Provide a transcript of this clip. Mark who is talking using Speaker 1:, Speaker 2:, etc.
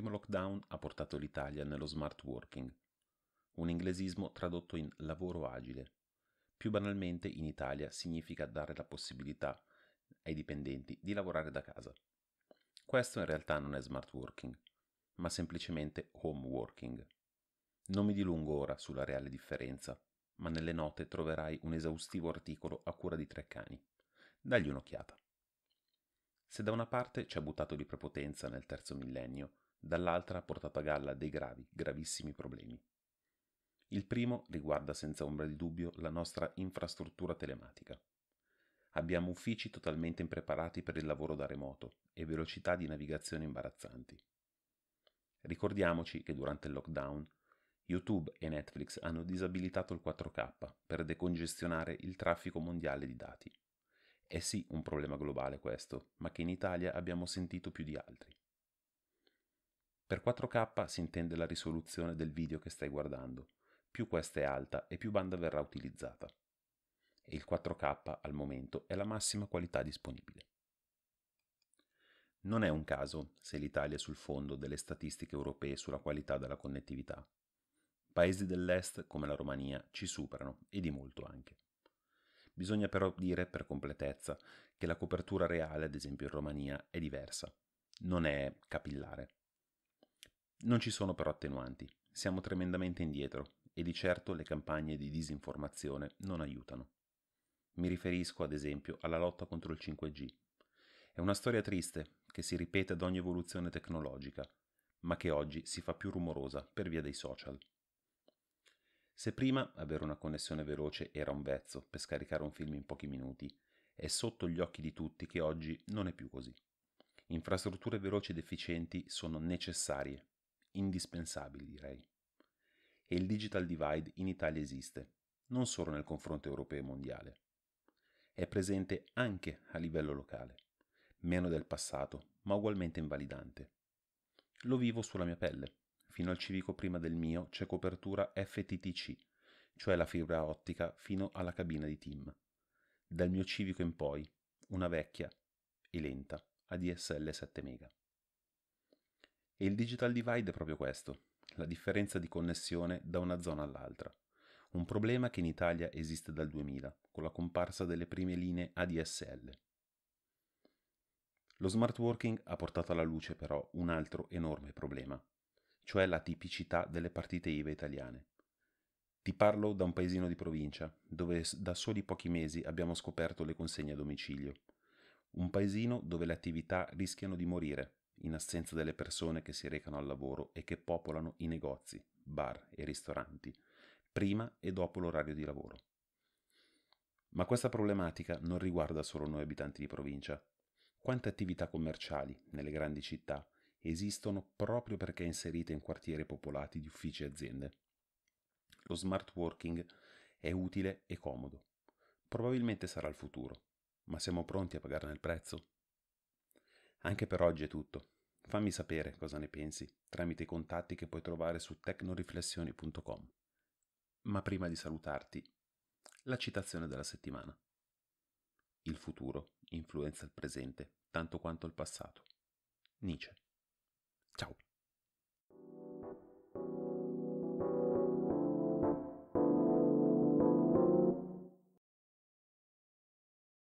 Speaker 1: primo lockdown ha portato l'Italia nello smart working, un inglesismo tradotto in lavoro agile. Più banalmente in Italia significa dare la possibilità ai dipendenti di lavorare da casa. Questo in realtà non è smart working, ma semplicemente home working. Non mi dilungo ora sulla reale differenza, ma nelle note troverai un esaustivo articolo a cura di tre cani. Dagli un'occhiata. Se da una parte ci ha buttato di prepotenza nel terzo millennio, dall'altra ha portato a galla dei gravi, gravissimi problemi. Il primo riguarda senza ombra di dubbio la nostra infrastruttura telematica. Abbiamo uffici totalmente impreparati per il lavoro da remoto e velocità di navigazione imbarazzanti. Ricordiamoci che durante il lockdown YouTube e Netflix hanno disabilitato il 4K per decongestionare il traffico mondiale di dati. È eh sì un problema globale questo, ma che in Italia abbiamo sentito più di altri. Per 4K si intende la risoluzione del video che stai guardando. Più questa è alta e più banda verrà utilizzata. E il 4K al momento è la massima qualità disponibile. Non è un caso se l'Italia è sul fondo delle statistiche europee sulla qualità della connettività. Paesi dell'Est come la Romania ci superano e di molto anche. Bisogna però dire per completezza che la copertura reale, ad esempio in Romania, è diversa. Non è capillare non ci sono però attenuanti, siamo tremendamente indietro e di certo le campagne di disinformazione non aiutano. Mi riferisco ad esempio alla lotta contro il 5G. È una storia triste che si ripete ad ogni evoluzione tecnologica, ma che oggi si fa più rumorosa per via dei social. Se prima avere una connessione veloce era un vezzo per scaricare un film in pochi minuti, è sotto gli occhi di tutti che oggi non è più così. Infrastrutture veloci ed efficienti sono necessarie indispensabili direi. E il digital divide in Italia esiste, non solo nel confronto europeo e mondiale. È presente anche a livello locale, meno del passato, ma ugualmente invalidante. Lo vivo sulla mia pelle. Fino al civico prima del mio c'è copertura FTTC, cioè la fibra ottica fino alla cabina di Tim. Dal mio civico in poi, una vecchia e lenta ADSL 7 mega. E il digital divide è proprio questo, la differenza di connessione da una zona all'altra. Un problema che in Italia esiste dal 2000, con la comparsa delle prime linee ADSL. Lo smart working ha portato alla luce però un altro enorme problema, cioè la tipicità delle partite IVA italiane. Ti parlo da un paesino di provincia, dove da soli pochi mesi abbiamo scoperto le consegne a domicilio. Un paesino dove le attività rischiano di morire in assenza delle persone che si recano al lavoro e che popolano i negozi, bar e ristoranti, prima e dopo l'orario di lavoro. Ma questa problematica non riguarda solo noi abitanti di provincia. Quante attività commerciali nelle grandi città esistono proprio perché inserite in quartieri popolati di uffici e aziende? Lo smart working è utile e comodo. Probabilmente sarà il futuro, ma siamo pronti a pagarne il prezzo? Anche per oggi è tutto. Fammi sapere cosa ne pensi tramite i contatti che puoi trovare su tecnoriflessioni.com. Ma prima di salutarti, la citazione della settimana. Il futuro influenza il presente tanto quanto il passato. Nietzsche. Ciao.